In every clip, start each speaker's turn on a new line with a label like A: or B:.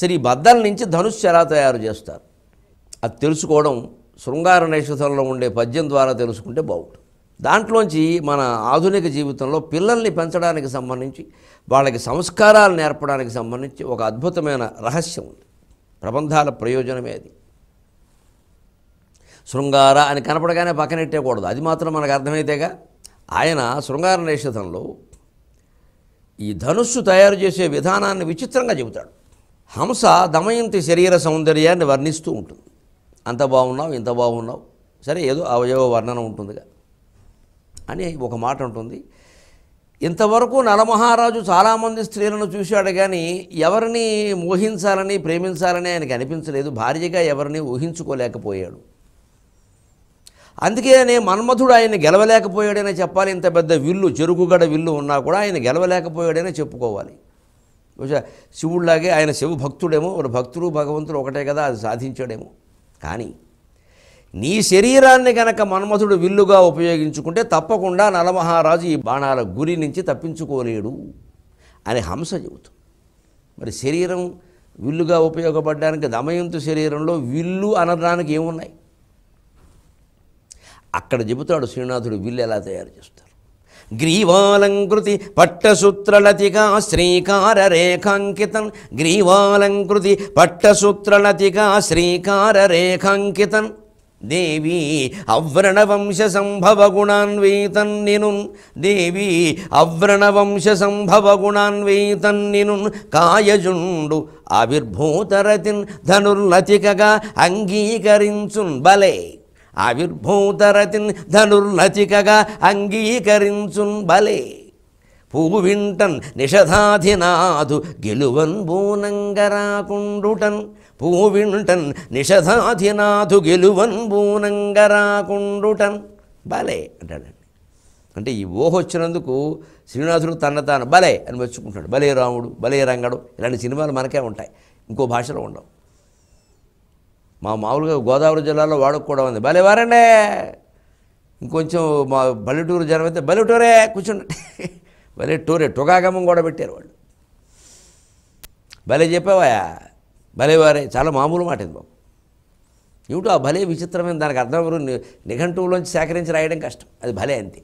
A: సరే ఈ బద్దల నుంచి ధనుస్సు ఎలా తయారు చేస్తారు అది తెలుసుకోవడం శృంగార నైషధంలో ఉండే పద్యం ద్వారా తెలుసుకుంటే బాగుంటుంది దాంట్లోంచి మన ఆధునిక జీవితంలో పిల్లల్ని పెంచడానికి సంబంధించి వాళ్ళకి సంస్కారాలు నేర్పడానికి సంబంధించి ఒక అద్భుతమైన రహస్యం ఉంది ప్రబంధాల ప్రయోజనమే అది శృంగార అని కనపడగానే పక్కనెట్టేయకూడదు అది మాత్రం మనకు అర్థమైతేగా ఆయన శృంగార నిషేధంలో ఈ ధనుస్సు తయారు చేసే విధానాన్ని విచిత్రంగా చెబుతాడు హంస దమయంతి శరీర సౌందర్యాన్ని వర్ణిస్తూ ఉంటుంది అంత బాగున్నావు ఇంత బాగున్నావు సరే ఏదో అవయవ వర్ణన ఉంటుందిగా అని ఒక మాట ఉంటుంది ఇంతవరకు నలమహారాజు చాలామంది స్త్రీలను చూశాడు కానీ ఎవరిని మోహించాలని ప్రేమించాలని ఆయనకి అనిపించలేదు భార్యగా ఎవరిని ఊహించుకోలేకపోయాడు అందుకే అనే మన్మధుడు ఆయన గెలవలేకపోయాడనే చెప్పాలి ఇంత పెద్ద విల్లు చెరుకుగడ విల్లు ఉన్నా కూడా ఆయన గెలవలేకపోయాడనే చెప్పుకోవాలి బహుశా శివుడిలాగే ఆయన శివ భక్తుడేమో వాడు భక్తుడు భగవంతుడు ఒకటే కదా అది సాధించాడేమో కానీ నీ శరీరాన్ని గనక మన్మథుడు విల్లుగా ఉపయోగించుకుంటే తప్పకుండా నలమహారాజు ఈ బాణాల గురి నుంచి తప్పించుకోలేడు అని హంస చెబుతూ మరి శరీరం విల్లుగా ఉపయోగపడడానికి దమయంతు శరీరంలో విల్లు అనడానికి ఏమున్నాయి అక్కడ చెబుతాడు శ్రీనాథుడు విల్లు ఎలా తయారు చేస్తారు గ్రీవాలంకృతి పట్టసూత్రలతిగా శ్రీకార రేఖాంకితం గ్రీవాలంకృతి పట్టసూత్రలతిగా శ్రీకార రేఖాంకితం దేవి అవ్రణవంశ సంభవ గుణాన్వేతన్ నిను దేవి అవ్రణవంశ సంభవ గుణాన్వేతన్ నిను కాయజుండు ఆవిర్భూతరతిన్ ధనుర్లతికగా అంగీకరించున్ బలే ఆవిర్భూతరతిన్ ధనుర్లచికగా అంగీకరించున్ బలే పూవింటన్ నిషధాధినాథు గెలువన్ బూనంగరాకుండుటన్ పూవింటన్ నిషధాధినాథు గెలువన్ బూనంగరాకుండుటన్ బలే అంటాడండి అంటే ఈ ఊహ వచ్చినందుకు శ్రీనివాసుడు తన తాను బలే అని మెచ్చుకుంటాడు బలే రాముడు బలే రంగడు ఇలాంటి సినిమాలు మనకే ఉంటాయి ఇంకో భాషలో ఉండవు మా మామూలుగా గోదావరి జిల్లాలో వాడకు కూడా ఉంది భలేవారండే ఇంకొంచెం మా బల్లెటూరు జనం అయితే బల్లెటూరే కూర్చుండి బల్లెటూరే టుగాగమం కూడా పెట్టారు వాళ్ళు భలే చెప్పావాయా భలేవారే చాలా మామూలు మాట ఇది బాబు ఏమిటో ఆ భలే విచిత్రమైన దానికి అర్థం ఎవరు నిఘంటువులోంచి సేకరించి రాయడం కష్టం అది భలే అంతే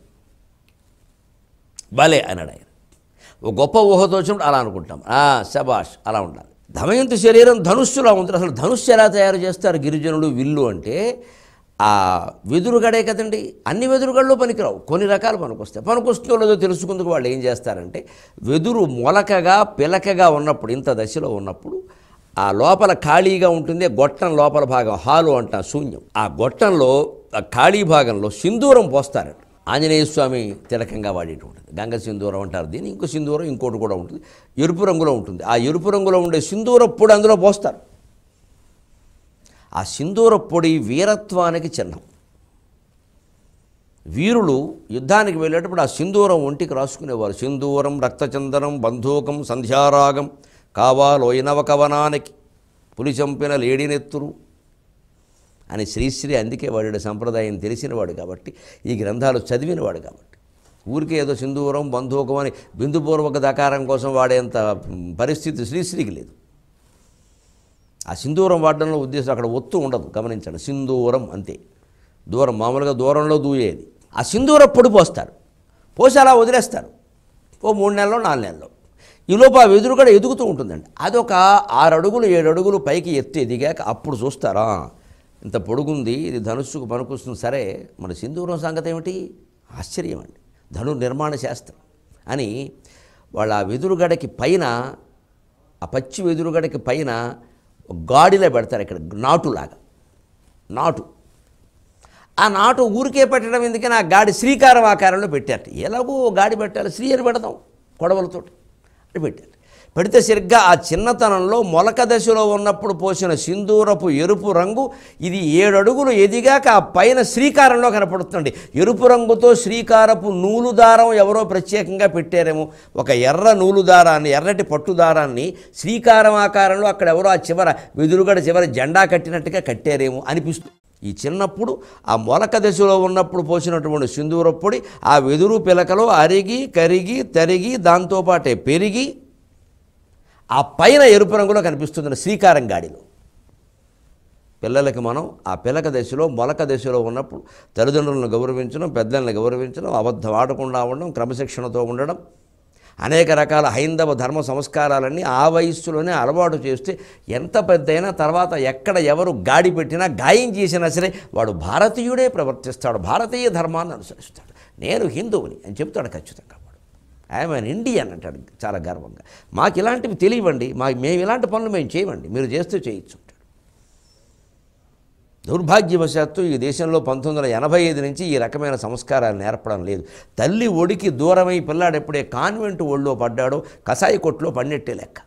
A: భలే అన్నాడు ఆయన ఒక గొప్ప ఊహతో వచ్చినప్పుడు అలా అనుకుంటాం శభాష్ అలా ఉండాలి ధమయంత శరీరం ధనుస్సులా ఉంటుంది అసలు ధనుస్సు ఎలా తయారు చేస్తారు గిరిజనుడు విల్లు అంటే ఆ వెదురుగడే కదండి అన్ని వెదురుగడలు పనికిరావు కొన్ని రకాలు పనికొస్తాయి పనికొస్తుందో లేదో తెలుసుకుందుకు వాళ్ళు ఏం చేస్తారంటే వెదురు మొలకగా పిలకగా ఉన్నప్పుడు ఇంత దశలో ఉన్నప్పుడు ఆ లోపల ఖాళీగా ఉంటుంది గొట్టం లోపల భాగం హాలు అంట శూన్యం ఆ గొట్టంలో ఖాళీ భాగంలో సింధూరం పోస్తారంట ఆంజనేయ స్వామి తిలకంగా వాడేటువంటిది గంగ సింధూరం అంటారు దీన్ని ఇంకో సింధూరం ఇంకోటి కూడా ఉంటుంది ఎరుపు రంగులో ఉంటుంది ఆ ఎరుపు రంగులో ఉండే సింధూర పొడి అందులో పోస్తారు ఆ సింధూర పొడి వీరత్వానికి చిహ్నం వీరులు యుద్ధానికి వెళ్ళేటప్పుడు ఆ సింధూరం ఒంటికి రాసుకునేవారు సింధూరం రక్తచందనం బంధూకం సంధ్యారాగం కావాలోయనవ కవనానికి పులి చంపిన లేడినెత్తురు అని శ్రీశ్రీ అందుకే వాడి సంప్రదాయం తెలిసినవాడు కాబట్టి ఈ గ్రంథాలు చదివినవాడు కాబట్టి ఊరికే ఏదో సింధూరం బంధూకం అని బిందుపూర్వక దకారం కోసం వాడేంత పరిస్థితి శ్రీశ్రీకి లేదు ఆ సింధూరం వాడడంలో ఉద్దేశం అక్కడ ఒత్తు ఉండదు గమనించండి సింధూరం అంతే దూరం మామూలుగా దూరంలో దూయేది ఆ సింధూర పొడి పోస్తారు పోసి అలా వదిలేస్తారు ఓ మూడు నెలలో నాలుగు నెలలో ఈలోపు ఆ వెదురు కూడా ఎదుగుతూ ఉంటుందండి అదొక ఆరు అడుగులు ఏడు అడుగులు పైకి ఎత్తే దిగాక అప్పుడు చూస్తారా ఇంత పొడుగుంది ఇది ధనుస్సుకు పనికొస్తుంది సరే మన సింధూరం సంగతి ఏమిటి ఆశ్చర్యం అండి ధను నిర్మాణ శాస్త్రం అని వాళ్ళ ఆ వెదురుగడకి పైన ఆ పచ్చి వెదురుగడకి పైన గాడిలో పెడతారు ఇక్కడ నాటులాగా నాటు ఆ నాటు ఊరికే పెట్టడం ఎందుకని ఆ గాడి శ్రీకారం ఆకారంలో పెట్టారు ఎలాగో గాడి పెట్టాలి అని పెడదాం కొడవలతోటి అని పెట్టారు పెడితే సరిగ్గా ఆ చిన్నతనంలో మొలక దశలో ఉన్నప్పుడు పోసిన సింధూరపు ఎరుపు రంగు ఇది ఏడు అడుగులు ఎదిగాక ఆ పైన శ్రీకారంలో కనపడుతుంది ఎరుపు రంగుతో శ్రీకారపు నూలు దారం ఎవరో ప్రత్యేకంగా పెట్టారేమో ఒక ఎర్ర నూలు దారాన్ని ఎర్రటి పట్టు దారాన్ని శ్రీకారం ఆకారంలో అక్కడ ఎవరో ఆ చివర వెదురుగడ చివర జెండా కట్టినట్టుగా కట్టారేమో అనిపిస్తుంది ఈ చిన్నప్పుడు ఆ మొలక దశలో ఉన్నప్పుడు పోసినటువంటి సింధూర పొడి ఆ వెదురు పిలకలో అరిగి కరిగి తరిగి దాంతోపాటే పెరిగి ఆ పైన ఎరుపు రంగులో కనిపిస్తుంది శ్రీకారం గాడిలో పిల్లలకి మనం ఆ పిల్లక దశలో మొలక దశలో ఉన్నప్పుడు తల్లిదండ్రులను గౌరవించడం పెద్దలను గౌరవించడం అబద్ధం ఆడకుండా ఉండడం క్రమశిక్షణతో ఉండడం అనేక రకాల హైందవ ధర్మ సంస్కారాలన్నీ ఆ వయస్సులోనే అలవాటు చేస్తే ఎంత పెద్దయినా తర్వాత ఎక్కడ ఎవరు గాడి పెట్టినా గాయం చేసినా సరే వాడు భారతీయుడే ప్రవర్తిస్తాడు భారతీయ ధర్మాన్ని అనుసరిస్తాడు నేను హిందువుని అని చెప్తాడు ఖచ్చితంగా ఐఎమ్ అన్ ఇండియన్ అంటాడు చాలా గర్వంగా మాకు ఇలాంటివి తెలియవండి మా మేము ఇలాంటి పనులు మేము చేయవండి మీరు చేస్తూ చేయొచ్చు అంటాడు దౌర్భాగ్యవశాత్తు ఈ దేశంలో పంతొమ్మిది ఎనభై ఐదు నుంచి ఈ రకమైన సంస్కారాలు నేర్పడం లేదు తల్లి ఒడికి దూరమై పిల్లాడు ఎప్పుడే కాన్వెంట్ ఒళ్ళో పడ్డాడో కషాయి కొట్లో పన్నెట్టే లెక్క